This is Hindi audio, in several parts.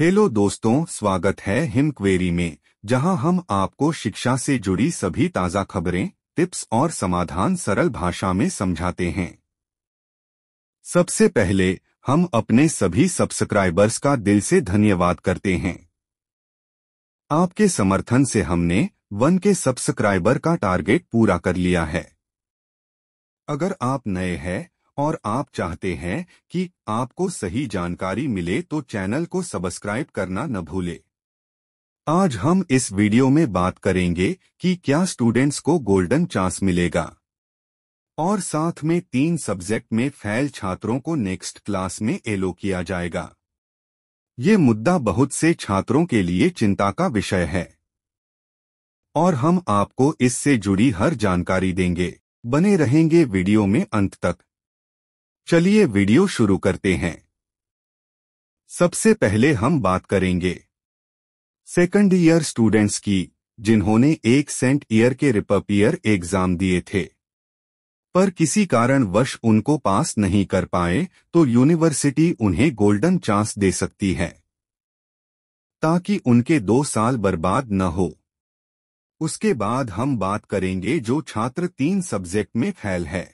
हेलो दोस्तों स्वागत है हिम क्वेरी में जहां हम आपको शिक्षा से जुड़ी सभी ताज़ा खबरें टिप्स और समाधान सरल भाषा में समझाते हैं सबसे पहले हम अपने सभी सब्सक्राइबर्स का दिल से धन्यवाद करते हैं आपके समर्थन से हमने वन के सब्सक्राइबर का टारगेट पूरा कर लिया है अगर आप नए हैं और आप चाहते हैं कि आपको सही जानकारी मिले तो चैनल को सब्सक्राइब करना न भूले आज हम इस वीडियो में बात करेंगे कि क्या स्टूडेंट्स को गोल्डन चांस मिलेगा और साथ में तीन सब्जेक्ट में फैल छात्रों को नेक्स्ट क्लास में एलो किया जाएगा ये मुद्दा बहुत से छात्रों के लिए चिंता का विषय है और हम आपको इससे जुड़ी हर जानकारी देंगे बने रहेंगे वीडियो में अंत तक चलिए वीडियो शुरू करते हैं सबसे पहले हम बात करेंगे सेकंड ईयर स्टूडेंट्स की जिन्होंने एक सेंट ईयर के ईयर एग्जाम दिए थे पर किसी कारण वर्ष उनको पास नहीं कर पाए तो यूनिवर्सिटी उन्हें गोल्डन चांस दे सकती है ताकि उनके दो साल बर्बाद न हो उसके बाद हम बात करेंगे जो छात्र तीन सब्जेक्ट में फैल है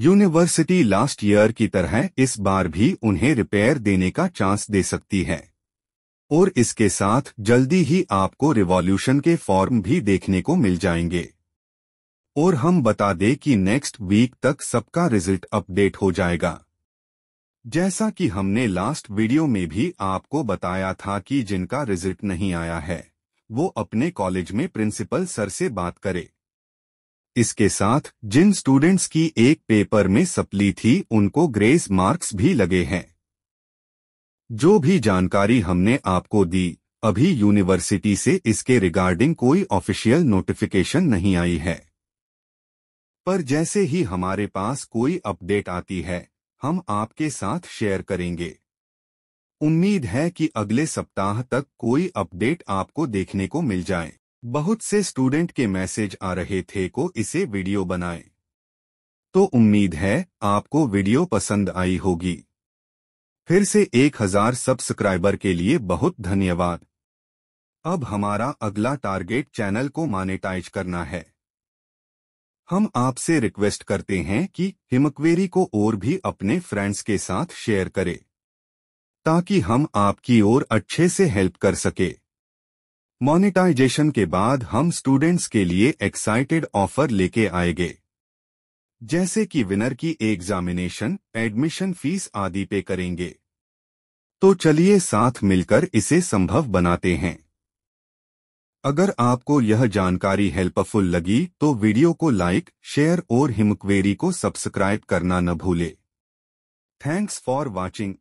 यूनिवर्सिटी लास्ट ईयर की तरह इस बार भी उन्हें रिपेयर देने का चांस दे सकती है और इसके साथ जल्दी ही आपको रिवॉल्यूशन के फॉर्म भी देखने को मिल जाएंगे और हम बता दें कि नेक्स्ट वीक तक सबका रिजल्ट अपडेट हो जाएगा जैसा कि हमने लास्ट वीडियो में भी आपको बताया था कि जिनका रिजल्ट नहीं आया है वो अपने कॉलेज में प्रिंसिपल सर से बात करें इसके साथ जिन स्टूडेंट्स की एक पेपर में सप्ली थी उनको ग्रेस मार्क्स भी लगे हैं जो भी जानकारी हमने आपको दी अभी यूनिवर्सिटी से इसके रिगार्डिंग कोई ऑफिशियल नोटिफिकेशन नहीं आई है पर जैसे ही हमारे पास कोई अपडेट आती है हम आपके साथ शेयर करेंगे उम्मीद है कि अगले सप्ताह तक कोई अपडेट आपको देखने को मिल जाए बहुत से स्टूडेंट के मैसेज आ रहे थे को इसे वीडियो बनाएं। तो उम्मीद है आपको वीडियो पसंद आई होगी फिर से 1000 सब्सक्राइबर के लिए बहुत धन्यवाद अब हमारा अगला टारगेट चैनल को मानेटाइज करना है हम आपसे रिक्वेस्ट करते हैं कि हिमक्वेरी को और भी अपने फ्रेंड्स के साथ शेयर करें ताकि हम आपकी ओर अच्छे से हेल्प कर सकें मोनेटाइजेशन के बाद हम स्टूडेंट्स के लिए एक्साइटेड ऑफर लेके आएंगे जैसे कि विनर की एग्जामिनेशन एडमिशन फीस आदि पे करेंगे तो चलिए साथ मिलकर इसे संभव बनाते हैं अगर आपको यह जानकारी हेल्पफुल लगी तो वीडियो को लाइक शेयर और हिमक्वेरी को सब्सक्राइब करना न भूले थैंक्स फॉर वॉचिंग